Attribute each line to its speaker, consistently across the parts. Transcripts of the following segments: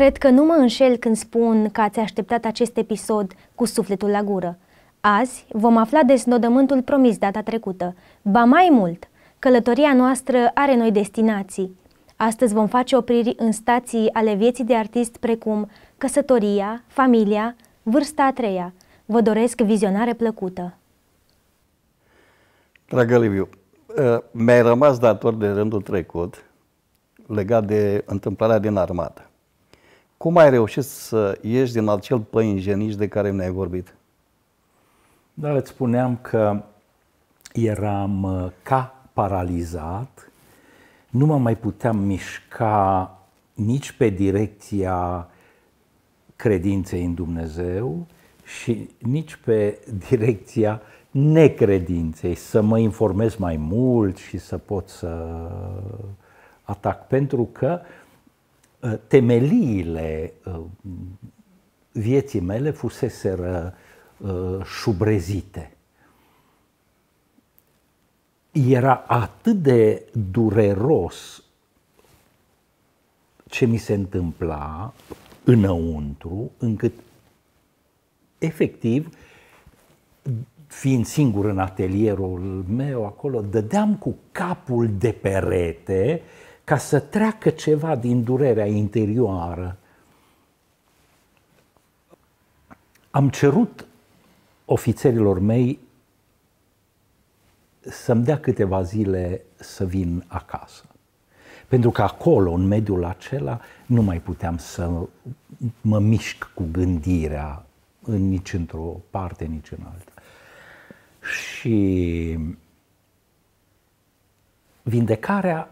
Speaker 1: Cred că nu mă înșel când spun că ați așteptat acest episod cu sufletul la gură. Azi vom afla desnodământul promis data trecută. Ba mai mult, călătoria noastră are noi destinații. Astăzi vom face opriri în stații ale vieții de artist precum căsătoria, familia, vârsta a treia. Vă doresc vizionare plăcută!
Speaker 2: Dragă Liviu, ă, mi-ai rămas dator de rândul trecut legat de întâmplarea din armată. Cum ai reușit să ieși din acel păinjeniș de care mi-ai vorbit?
Speaker 1: Da, îți spuneam că eram uh, ca paralizat, nu mă mai puteam mișca nici pe direcția credinței în Dumnezeu și nici pe direcția necredinței, să mă informez mai mult și să pot să atac, pentru că uh, Uh, temeliile uh, vieții mele fuseseră uh, șubrezite. Era atât de dureros ce mi se întâmpla înăuntru, încât efectiv, fiind singur în atelierul meu acolo, dădeam cu capul de perete uh, ca să treacă ceva din durerea interioară. Am cerut ofițerilor mei să-mi dea câteva zile să vin acasă. Pentru că acolo, în mediul acela, nu mai puteam să mă mișc cu gândirea în, nici într-o parte, nici în alta. Și vindecarea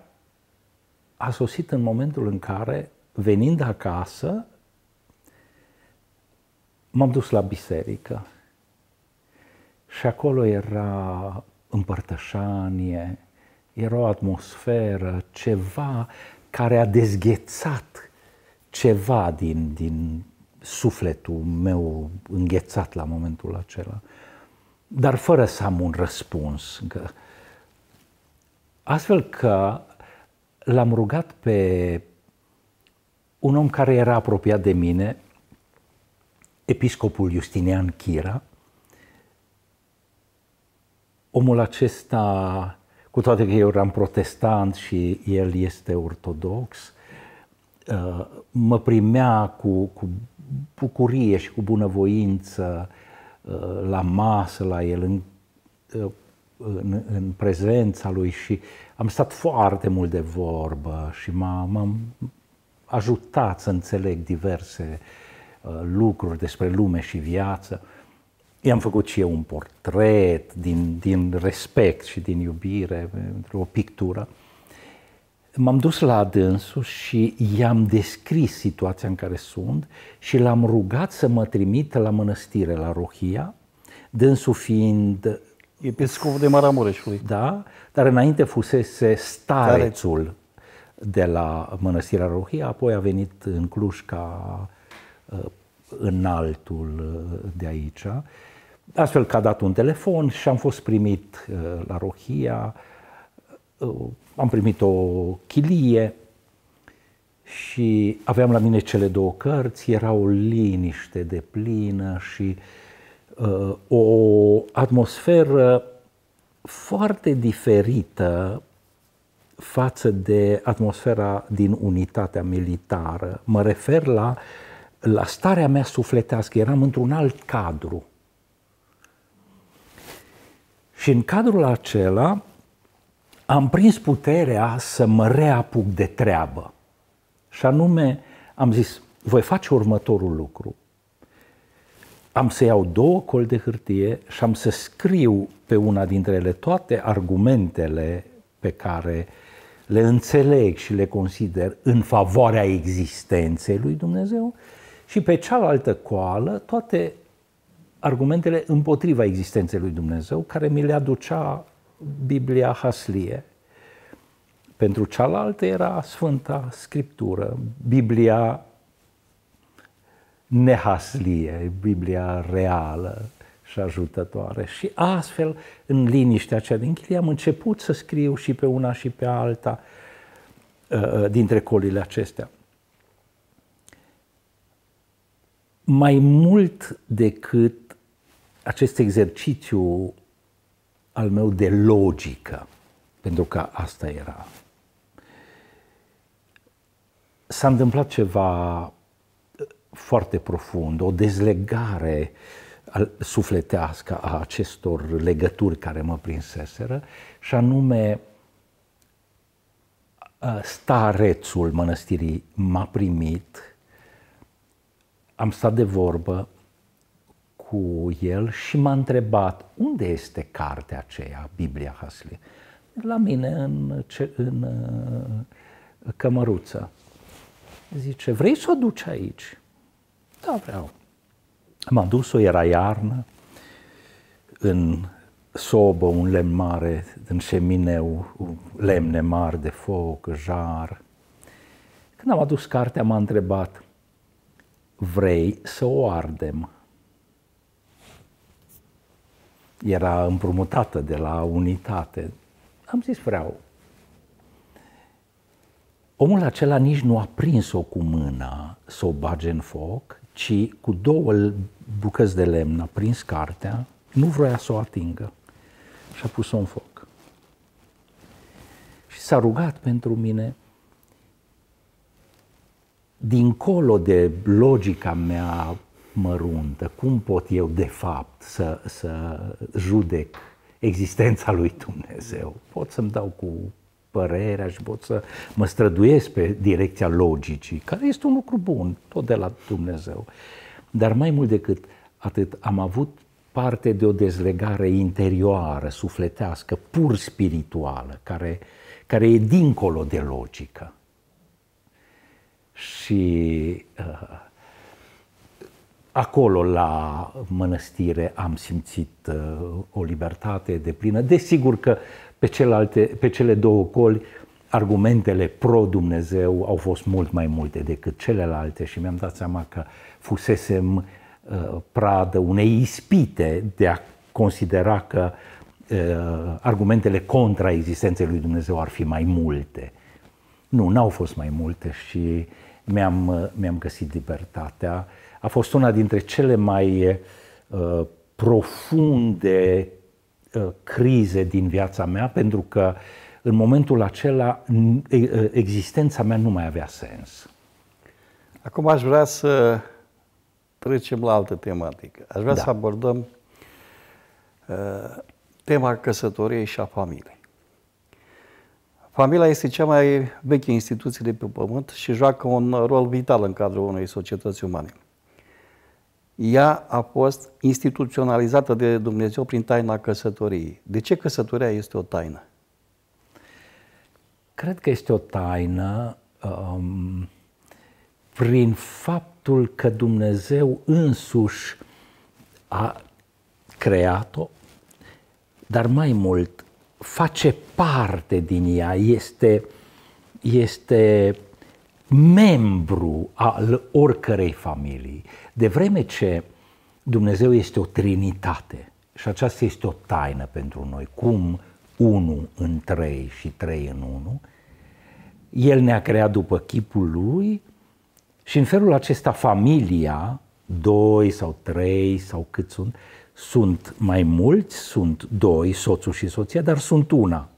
Speaker 1: a sosit în momentul în care, venind acasă, m-am dus la biserică. Și acolo era împărtășanie, era o atmosferă, ceva care a dezghețat ceva din, din sufletul meu înghețat la momentul acela. Dar fără să am un răspuns. Astfel că l-am rugat pe un om care era apropiat de mine, episcopul Justinian Chira. Omul acesta, cu toate că eu eram protestant și el este ortodox, uh, mă primea cu, cu bucurie și cu bunăvoință uh, la masă, la el, în, uh, în, în prezența lui și am stat foarte mult de vorbă și m-am ajutat să înțeleg diverse uh, lucruri despre lume și viață. I-am făcut și eu un portret din, din respect și din iubire pentru uh, o pictură. M-am dus la dânsul și i-am descris situația în care sunt și l-am rugat să mă trimită la mănăstire, la Rohia, dânsul fiind episcopul de Maramureșului. Da, dar înainte fusese starețul de la Mănăstirea Rohia, apoi a venit în Cluj ca uh, înaltul uh, de aici. Astfel că a dat un telefon și am fost primit uh, la Rohia, am primit o chilie și aveam la mine cele două cărți, era o liniște de plină și uh, Uh, o atmosferă foarte diferită față de atmosfera din unitatea militară. Mă refer la, la starea mea sufletească. Eram într-un alt cadru. Și în cadrul acela am prins puterea să mă reapuc de treabă. Și anume, am zis, voi face următorul lucru am să iau două col de hârtie și am să scriu pe una dintre ele toate argumentele pe care le înțeleg și le consider în favoarea existenței lui Dumnezeu și pe cealaltă coală toate argumentele împotriva existenței lui Dumnezeu, care mi le aducea Biblia Haslie. Pentru cealaltă era Sfânta Scriptură, Biblia nehaslie, Biblia reală și ajutătoare. Și astfel, în liniștea aceea din chilie, am început să scriu și pe una și pe alta uh, uh, dintre colile acestea. Mai mult decât acest exercițiu al meu de logică, pentru că asta era. S-a întâmplat ceva foarte profund, o dezlegare sufletească a acestor legături care mă prinseseră, și anume starețul mănăstirii m-a primit, am stat de vorbă cu el și m-a întrebat unde este cartea aceea, Biblia Hasli? La mine, în, ce, în uh, cămăruță. Zice, vrei să o duci aici? Da, vreau. M-am dus-o, era iarnă, în sobă, un lemn mare, în șemineu, lemne mari de foc, jar. Când am adus cartea, m-a întrebat, vrei să o ardem? Era împrumutată de la unitate. Am zis, vreau. Omul acela nici nu a prins-o cu mâna să o bage în foc, ci cu două bucăți de lemn a prins cartea, nu vroia să o atingă și a pus-o în foc. Și s-a rugat pentru mine, dincolo de logica mea măruntă, cum pot eu de fapt să, să judec existența lui Dumnezeu? Pot să-mi dau cu părerea și pot să mă străduiesc pe direcția logicii, care este un lucru bun, tot de la Dumnezeu. Dar mai mult decât atât, am avut parte de o dezlegare interioară, sufletească, pur spirituală, care, care e dincolo de logică. Și uh, acolo, la mănăstire, am simțit uh, o libertate de plină. Desigur că pe, celelalte, pe cele două coli argumentele pro-Dumnezeu au fost mult mai multe decât celelalte și mi-am dat seama că fusesem uh, pradă unei ispite de a considera că uh, argumentele contra existenței lui Dumnezeu ar fi mai multe. Nu, n-au fost mai multe și mi-am, uh, mi-am găsit libertatea. A fost una dintre cele mai uh, profunde Uh, crize din viața mea, pentru că în momentul acela uh, existența mea nu mai avea sens.
Speaker 2: Acum aș vrea să trecem la altă tematică. Aș vrea da. să abordăm uh, tema căsătoriei și a familiei. Familia este cea mai veche instituție de pe pământ și joacă un rol vital în cadrul unei societăți umane ea a fost instituționalizată de Dumnezeu prin taina căsătoriei. De ce căsătoria este o taină? Cred că este
Speaker 1: o taină um, prin faptul că Dumnezeu însuși a creat-o, dar mai mult face parte din ea, este, este membru al oricărei familii, de vreme ce Dumnezeu este o trinitate și aceasta este o taină pentru noi, cum unu în trei și trei în unu, El ne-a creat după chipul Lui și în felul acesta familia, doi sau trei sau cât sunt, sunt mai mulți, sunt doi, soțul și soția, dar sunt una.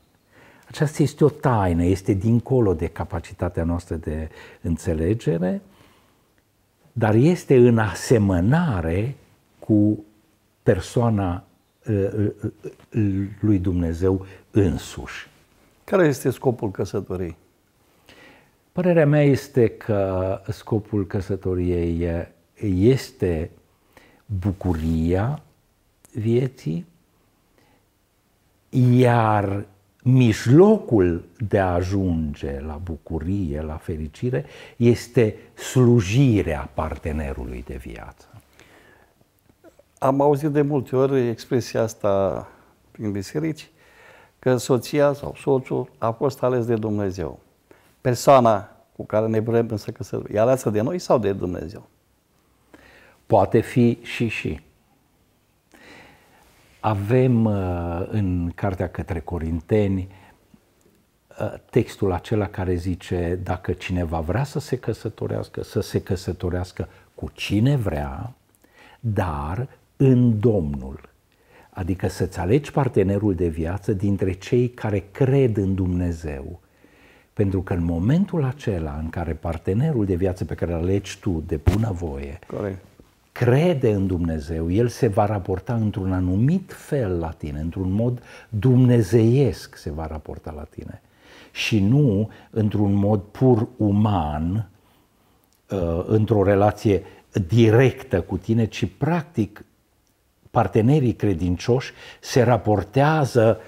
Speaker 1: Aceasta este o taină, este dincolo de capacitatea noastră de înțelegere, dar este în asemănare cu persoana uh, uh, uh, lui Dumnezeu însuși.
Speaker 2: Care este scopul căsătoriei?
Speaker 1: Părerea mea este că scopul căsătoriei este bucuria vieții, iar mijlocul de a ajunge la bucurie, la fericire, este slujirea partenerului de viață.
Speaker 2: Am auzit de multe ori expresia asta prin biserici, că soția sau soțul a fost ales de Dumnezeu. Persoana cu care ne vrem să căsătorim, e aleasă de noi sau de Dumnezeu? Poate fi și și.
Speaker 1: Avem uh, în cartea către Corinteni uh, textul acela care zice dacă cineva vrea să se căsătorească, să se căsătorească cu cine vrea, dar în Domnul. Adică să-ți alegi partenerul de viață dintre cei care cred în Dumnezeu. Pentru că în momentul acela în care partenerul de viață pe care îl alegi tu de bunăvoie Corect crede în Dumnezeu, el se va raporta într-un anumit fel la tine, într-un mod dumnezeiesc se va raporta la tine și nu într-un mod pur uman, uh, într-o relație directă cu tine, ci practic partenerii credincioși se raportează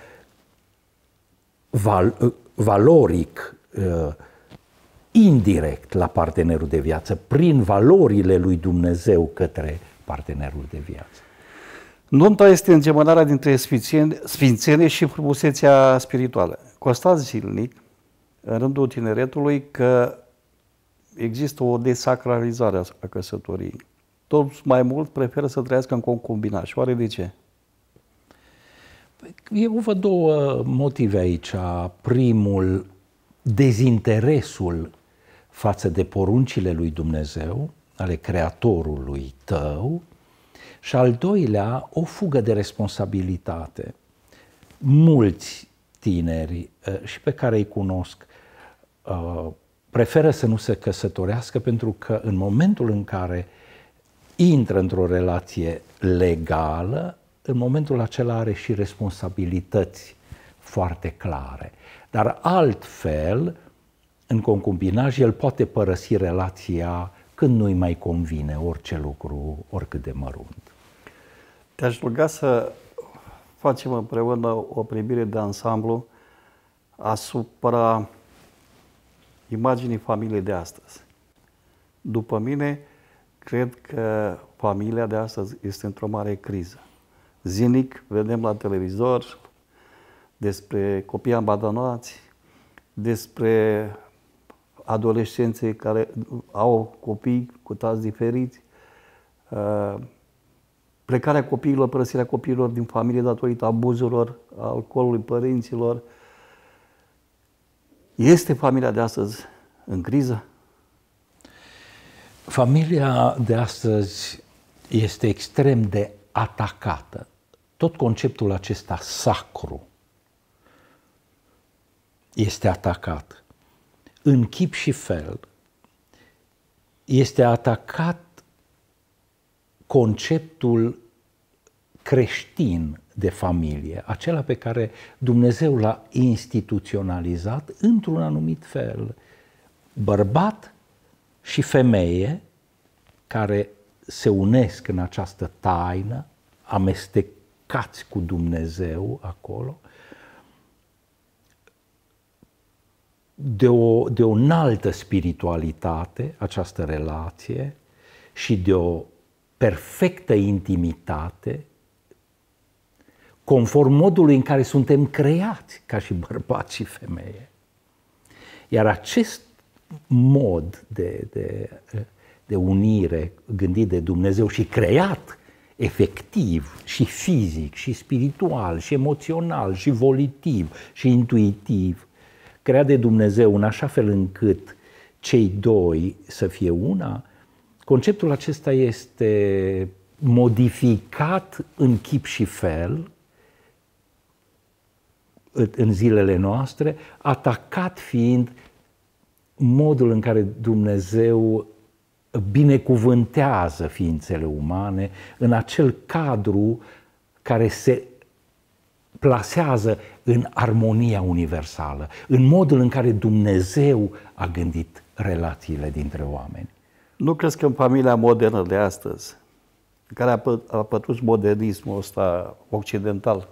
Speaker 1: val- uh, valoric uh, indirect la partenerul de viață, prin valorile lui
Speaker 2: Dumnezeu către partenerul de viață. Nunta este îngemânarea dintre sfințenie și frumusețea spirituală. Constat zilnic, în rândul tineretului, că există o desacralizare a căsătoriei. Tot mai mult preferă să trăiască în concubinaj. Oare de ce?
Speaker 1: Păi, eu văd două motive aici. Primul, dezinteresul față de poruncile lui Dumnezeu, ale Creatorului tău, și al doilea, o fugă de responsabilitate. Mulți tineri eh, și pe care îi cunosc eh, preferă să nu se căsătorească pentru că în momentul în care intră într-o relație legală, în momentul acela are și responsabilități foarte clare. Dar altfel, în concubinaj, el poate părăsi relația când nu-i mai convine orice lucru, oricât de mărunt.
Speaker 2: Te-aș ruga să facem împreună o privire de ansamblu asupra imaginii familiei de astăzi. După mine, cred că familia de astăzi este într-o mare criză. Zilnic vedem la televizor despre copii abandonați, despre adolescențe care au copii cu tați diferiți, uh, plecarea copiilor, părăsirea copiilor din familie datorită abuzurilor, alcoolului părinților. Este familia de astăzi în criză?
Speaker 1: Familia de astăzi este extrem de atacată. Tot conceptul acesta sacru este atacat în chip și fel, este atacat conceptul creștin de familie, acela pe care Dumnezeu l-a instituționalizat într-un anumit fel. Bărbat și femeie care se unesc în această taină, amestecați cu Dumnezeu acolo, de o, de o înaltă spiritualitate, această relație, și de o perfectă intimitate, conform modului în care suntem creați ca și bărbați și femeie. Iar acest mod de, de, de unire gândit de Dumnezeu și creat efectiv și fizic și spiritual și emoțional și volitiv și intuitiv – creat de Dumnezeu în așa fel încât cei doi să fie una, conceptul acesta este modificat în chip și fel în zilele noastre, atacat fiind modul în care Dumnezeu binecuvântează ființele umane în acel cadru care se plasează în armonia universală, în modul în care Dumnezeu
Speaker 2: a gândit relațiile dintre oameni. Nu crezi că în familia modernă de astăzi, în care a, pă- pătrus modernismul ăsta occidental,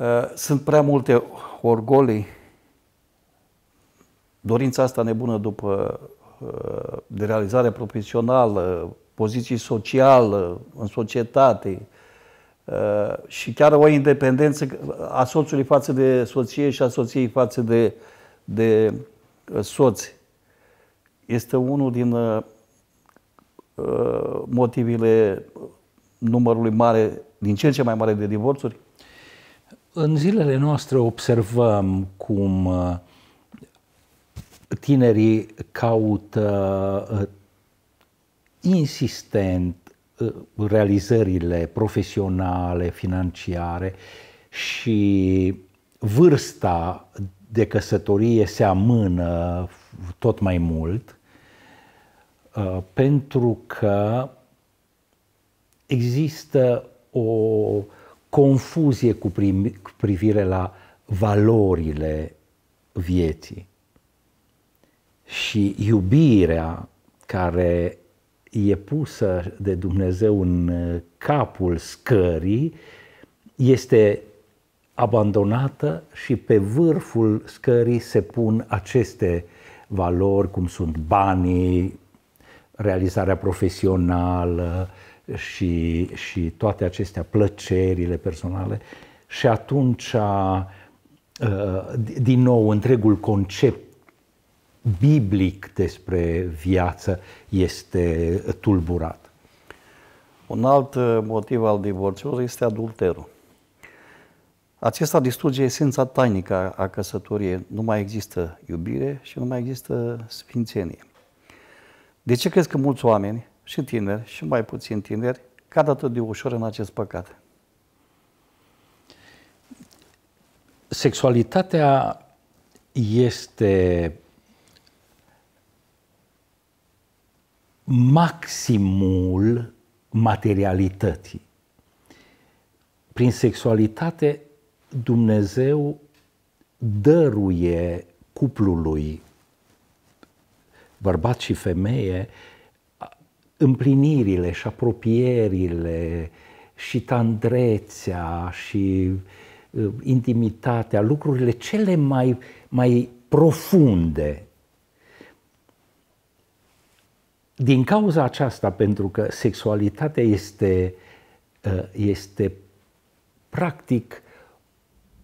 Speaker 2: ă, sunt prea multe orgolii, dorința asta nebună după ă, de realizare profesională, poziții socială, în societate, Uh, și chiar o independență a soțului față de soție și a soției față de, de uh, soți. Este unul din uh, motivele numărului mare, din ce în ce mai mare de divorțuri?
Speaker 1: În zilele noastre observăm cum tinerii caută insistent Uh, realizările profesionale, financiare și vârsta de căsătorie se amână tot mai mult uh, pentru că există o confuzie cu privire la valorile vieții și iubirea care e pusă de Dumnezeu în uh, capul scării, este abandonată și pe vârful scării se pun aceste valori, cum sunt banii, realizarea profesională și, și toate acestea, plăcerile personale. Și atunci, uh, din nou, întregul concept
Speaker 2: biblic despre viață este tulburat. Un alt uh, motiv al divorțului este adulterul. Acesta distruge esența tainică a căsătoriei. Nu mai există iubire și nu mai există sfințenie. De ce crezi că mulți oameni, și tineri, și mai puțin tineri, cad atât de ușor în acest păcat? Sexualitatea
Speaker 1: este maximul materialității. Prin sexualitate, Dumnezeu dăruie cuplului bărbat și femeie împlinirile și apropierile și tandrețea și uh, intimitatea, lucrurile cele mai, mai profunde din cauza aceasta, pentru că sexualitatea este, uh, este practic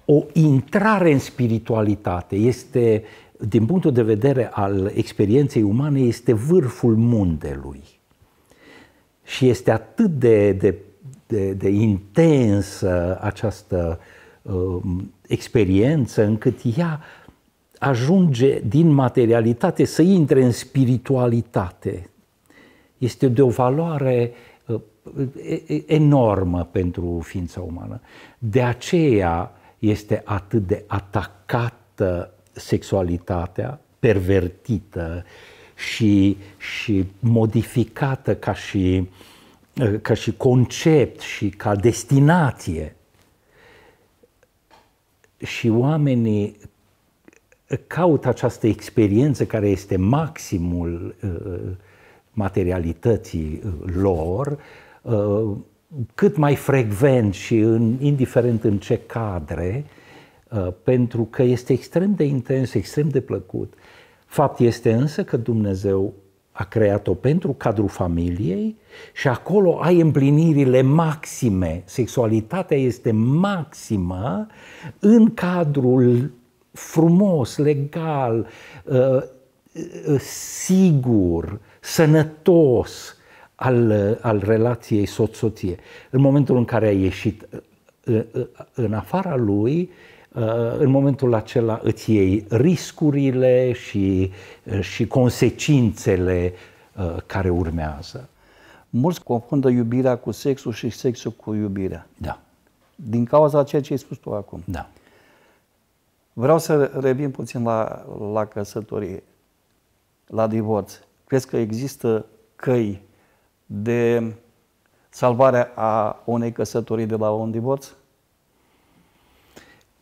Speaker 1: o intrare în spiritualitate, este, din punctul de vedere al experienței umane, este vârful muntelui. Și este atât de, de, de, de intensă această uh, experiență încât ea ajunge din materialitate să intre în spiritualitate, este de o valoare uh, enormă pentru ființa umană. De aceea este atât de atacată sexualitatea, pervertită și, și modificată ca și, uh, ca și concept și ca destinație. Și oamenii caută această experiență care este maximul uh, materialității uh, lor, uh, cât mai frecvent și în, indiferent în ce cadre, uh, pentru că este extrem de intens, extrem de plăcut. Fapt este însă că Dumnezeu a creat-o pentru cadrul familiei și acolo ai împlinirile maxime. Sexualitatea este maximă în cadrul frumos, legal, sigur, sănătos al, al relației soț-soție. În momentul în care a ieșit uh, uh, uh, în afara lui, în momentul acela îți iei riscurile și, și consecințele care urmează.
Speaker 2: Mulți confundă iubirea cu sexul și sexul cu iubirea. Da. Din cauza ceea ce ai spus tu acum. Da. Vreau să revin puțin la, la căsătorie, la divorț. Crezi că există căi de salvare a unei căsătorii de la un divorț?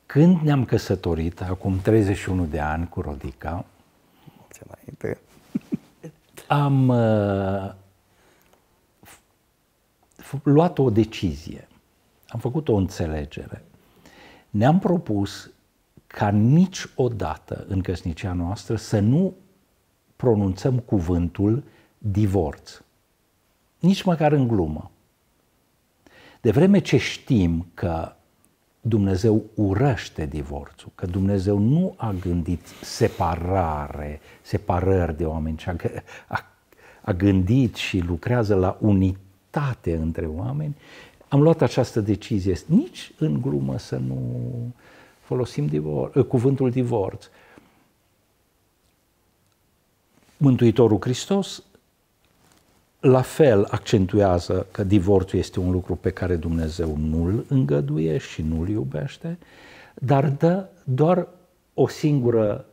Speaker 1: Când ne-am căsătorit, acum 31 de ani cu Rodica, înainte. am uh, luat o decizie, am făcut o înțelegere. Ne-am propus ca niciodată în căsnicia noastră să nu pronunțăm cuvântul divorț. Nici măcar în glumă. De vreme ce știm că Dumnezeu urăște divorțul, că Dumnezeu nu a gândit separare, separări de oameni, ci a, a, a gândit și lucrează la unitate între oameni, am luat această decizie, nici în glumă să nu folosim divor, cuvântul divorț. Mântuitorul Hristos la fel accentuează că divorțul este un lucru pe care Dumnezeu nu-l îngăduie și nu-l iubește, dar dă doar o singură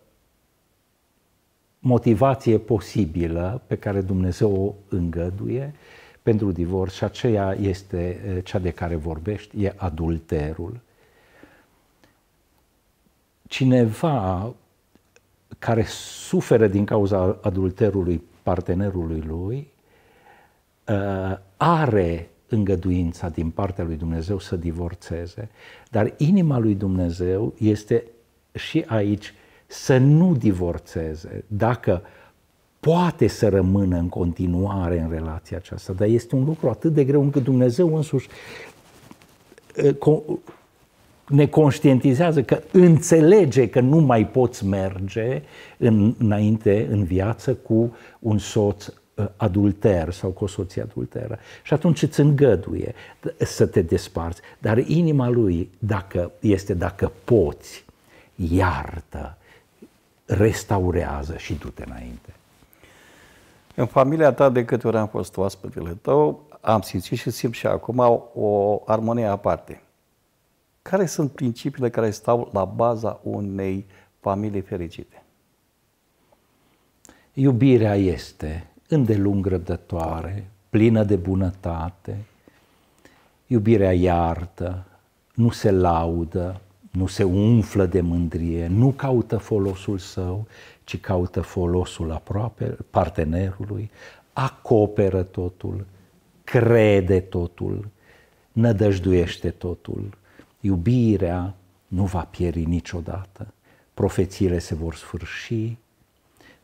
Speaker 1: motivație posibilă pe care Dumnezeu o îngăduie pentru divorț și aceea este eh, cea de care vorbești, e adulterul. Cineva care suferă din cauza adulterului partenerului lui, uh, are îngăduința din partea lui Dumnezeu să divorțeze, dar inima lui Dumnezeu este și aici să nu divorțeze, dacă poate să rămână în continuare în relația aceasta, dar este un lucru atât de greu încât Dumnezeu însuși uh, ne conștientizează că înțelege că nu mai poți merge în, înainte în viață cu un soț uh, adulter sau cu o soție adulteră. Și atunci îți îngăduie să te desparți. Dar inima lui dacă este dacă poți, iartă, restaurează și du-te înainte.
Speaker 2: În familia ta, de câte ori am fost oaspetele tău, am simțit și simt și acum o armonie aparte. Care sunt principiile care stau la baza unei familii fericite?
Speaker 1: Iubirea este îndelung răbdătoare, plină de bunătate, iubirea iartă, nu se laudă, nu se umflă de mândrie, nu caută folosul său, ci caută folosul aproape partenerului, acoperă totul, crede totul, nădăjduiește totul, iubirea nu va pieri niciodată, profețiile se vor sfârși,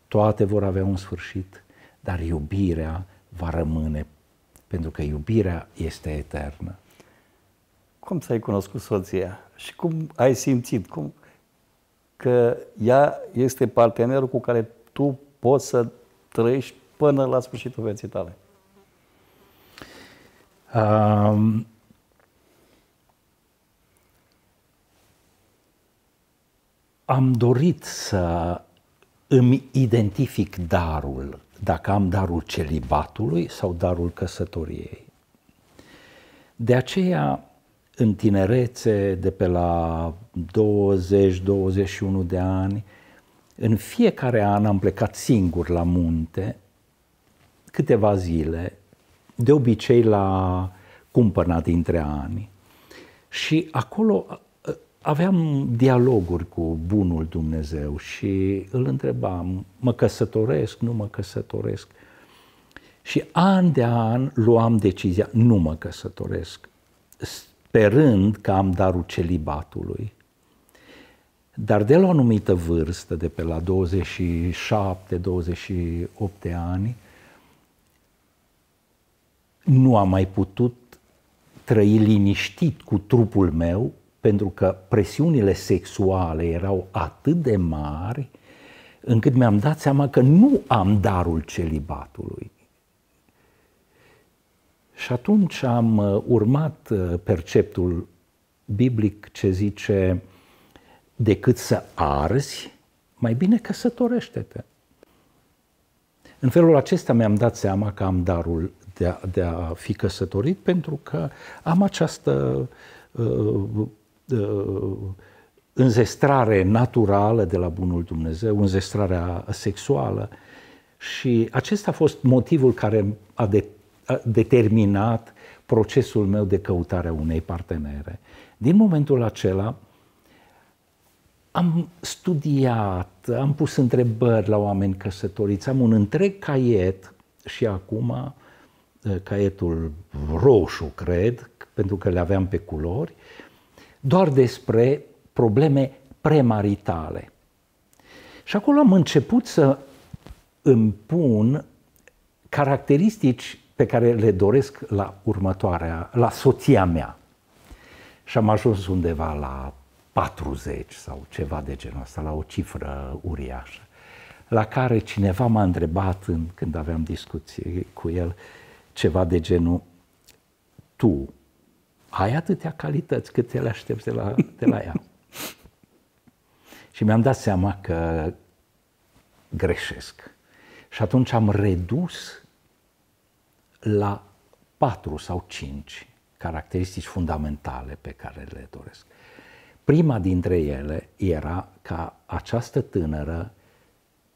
Speaker 1: toate vor avea un sfârșit, dar iubirea va rămâne,
Speaker 2: pentru că iubirea este eternă. Cum ți-ai cunoscut soția și cum ai simțit cum, că ea este partenerul cu care tu poți să trăiești până la sfârșitul vieții tale?
Speaker 1: Um, am dorit să îmi identific darul, dacă am darul celibatului sau darul căsătoriei. De aceea, în tinerețe, de pe la 20-21 de ani, în fiecare an am plecat singur la munte, câteva zile, de obicei la cumpăna dintre ani. Și acolo aveam dialoguri cu bunul Dumnezeu și îl întrebam, mă căsătoresc, nu mă căsătoresc? Și an de an luam decizia, nu mă căsătoresc, sperând că am darul celibatului. Dar de la o anumită vârstă, de pe la 27-28 de ani, nu am mai putut trăi liniștit cu trupul meu pentru că presiunile sexuale erau atât de mari încât mi-am dat seama că nu am darul celibatului. Și atunci am uh, urmat uh, perceptul biblic ce zice decât să arzi, mai bine căsătorește-te. În felul acesta mi-am dat seama că am darul de a, de a fi căsătorit pentru că am această uh, Uh, înzestrare naturală de la bunul Dumnezeu, înzestrarea sexuală. Și acesta a fost motivul care a, de, a determinat procesul meu de căutare a unei partenere. Din momentul acela am studiat, am pus întrebări la oameni căsătoriți, am un întreg caiet și acum uh, caietul roșu, cred, pentru că le aveam pe culori, uh, doar despre probleme premaritale. Și acolo am început să îmi pun caracteristici pe care le doresc la următoarea, la soția mea. Și am ajuns undeva la 40 sau ceva de genul ăsta, la o cifră uriașă, la care cineva m-a întrebat în, când aveam discuții cu el ceva de genul tu ai atâtea calități cât te le aștepți de la, de la ea. și mi-am dat seama că greșesc. Și atunci am redus la patru sau cinci caracteristici fundamentale pe care le doresc. Prima dintre ele era ca această tânără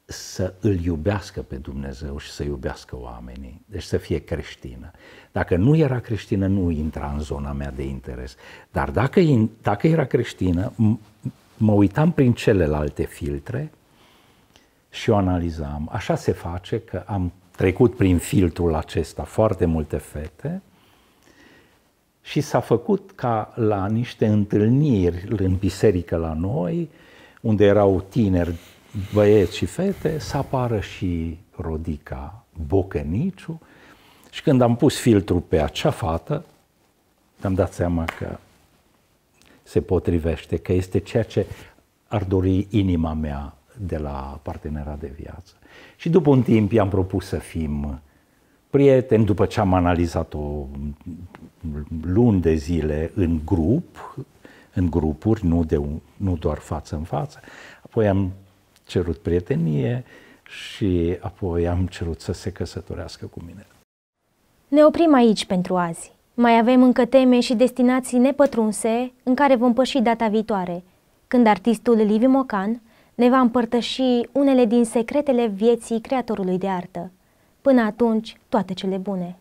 Speaker 1: să îl iubească pe Dumnezeu și să iubească oamenii, deci să fie creștină. Dacă nu era creștină, nu intra în zona mea de interes. Dar dacă, dacă era creștină, mă uitam prin celelalte filtre și o analizam. Așa se face că am trecut prin filtrul acesta foarte multe fete și s-a făcut ca la niște întâlniri în biserică la noi, unde erau tineri băieți și fete, să apară și Rodica Bocăniciu. Și când am pus filtru pe acea fată, am dat seama că se potrivește, că este ceea ce ar dori inima mea de la partenera de viață. Și după un timp i-am propus să fim prieteni, după ce am analizat-o luni de zile în grup, în grupuri, nu, de, nu doar față în față. Apoi am cerut prietenie și apoi am cerut să se căsătorească cu mine. Ne oprim aici pentru azi. Mai avem încă teme și destinații nepătrunse în care vom păși data viitoare, când artistul Liviu Mocan ne va împărtăși unele din secretele vieții creatorului de artă. Până atunci, toate cele bune!